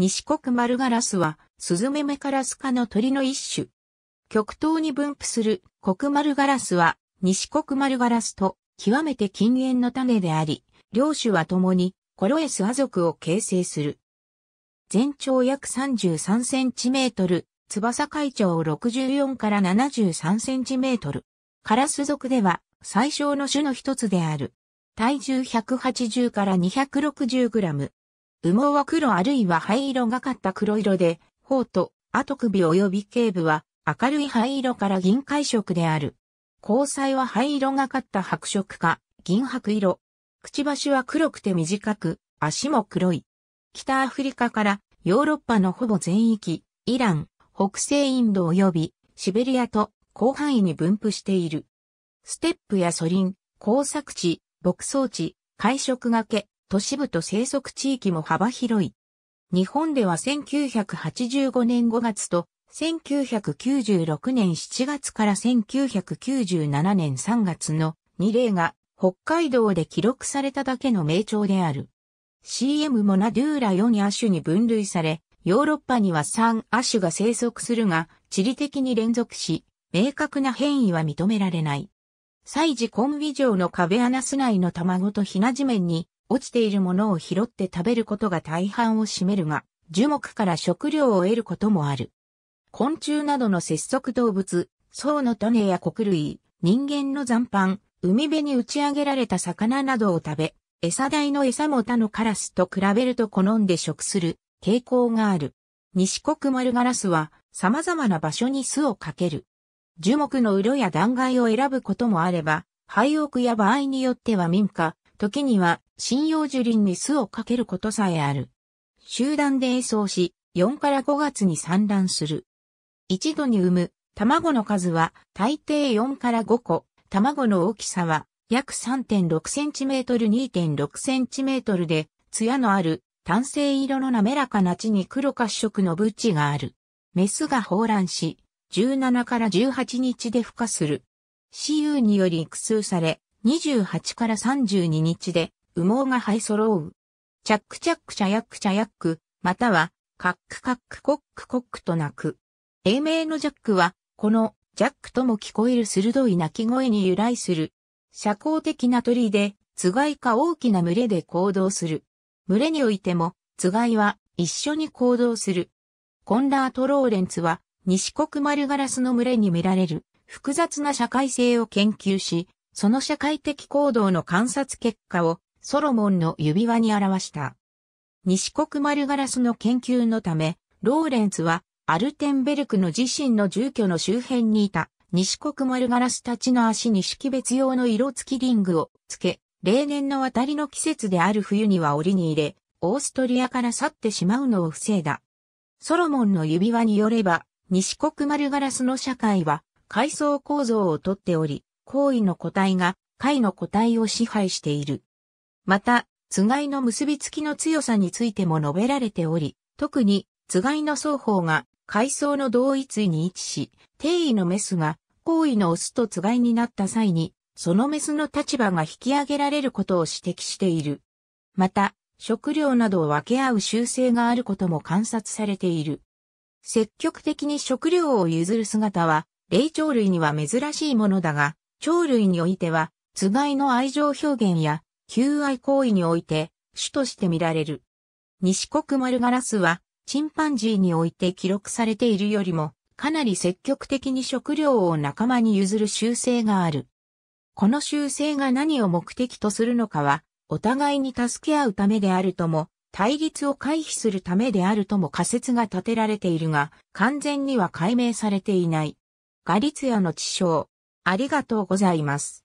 西国丸ガラスは、スズメメカラス科の鳥の一種。極東に分布する国丸ガラスは、西国丸ガラスと極めて禁煙の種であり、両種は共にコロエスア族を形成する。全長約33センチメートル、翼海長64から73センチメートル。カラス族では最小の種の一つである。体重180から260グラム。羽毛は黒あるいは灰色がかった黒色で、頬と後首及び頸部は明るい灰色から銀灰色である。交際は灰色がかった白色か、銀白色。くちばしは黒くて短く、足も黒い。北アフリカからヨーロッパのほぼ全域、イラン、北西インド及びシベリアと広範囲に分布している。ステップやソリン、工作地、牧草地、海食がけ、都市部と生息地域も幅広い。日本では1985年5月と1996年7月から1997年3月の2例が北海道で記録されただけの名称である。CM もナデューラ4亜種に分類され、ヨーロッパには3亜種が生息するが、地理的に連続し、明確な変異は認められない。イジコンビ城の壁穴ス内の卵とひな地面に落ちているものを拾って食べることが大半を占めるが、樹木から食料を得ることもある。昆虫などの節足動物、層の種や穀類、人間の残飯、海辺に打ち上げられた魚などを食べ、餌代の餌も他のカラスと比べると好んで食する傾向がある。西国丸ガラスは様々な場所に巣をかける。樹木の裏や断崖を選ぶこともあれば、廃屋や場合によっては民家、時には針葉樹林に巣をかけることさえある。集団で栄奏し、4から5月に産卵する。一度に産む卵の数は大抵4から5個、卵の大きさは約 3.6cm2.6cm で、艶のある単性色の滑らかな地に黒褐色のブチがある。メスが放卵し、17から18日で孵化する。CU により育数され、28から32日で羽毛が這い揃う。チャックチャックチャヤックチャヤック、または、カックカックコックコックと鳴く。英名のジャックは、このジャックとも聞こえる鋭い鳴き声に由来する。社交的な鳥で、つがいか大きな群れで行動する。群れにおいても、つがいは一緒に行動する。コンラート・ローレンツは、西国丸ガラスの群れに見られる複雑な社会性を研究し、その社会的行動の観察結果をソロモンの指輪に表した。西国丸ガラスの研究のため、ローレンツはアルテンベルクの自身の住居の周辺にいた西国丸ガラスたちの足に識別用の色付きリングを付け、例年の渡りの季節である冬には檻に入れ、オーストリアから去ってしまうのを防いだ。ソロモンの指輪によれば、西国丸ガラスの社会は階層構造をとっており、行為の個体が階の個体を支配している。また、つがいの結びつきの強さについても述べられており、特に、つがいの双方が階層の同一位に位置し、定位のメスが行為のオスとつがいになった際に、そのメスの立場が引き上げられることを指摘している。また、食料などを分け合う習性があることも観察されている。積極的に食料を譲る姿は、霊長類には珍しいものだが、鳥類においては、つがいの愛情表現や求愛行為において主として見られる。西国丸ガラスはチンパンジーにおいて記録されているよりもかなり積極的に食料を仲間に譲る習性がある。この習性が何を目的とするのかは、お互いに助け合うためであるとも、対立を回避するためであるとも仮説が立てられているが、完全には解明されていない。ガリツヤの地章。ありがとうございます。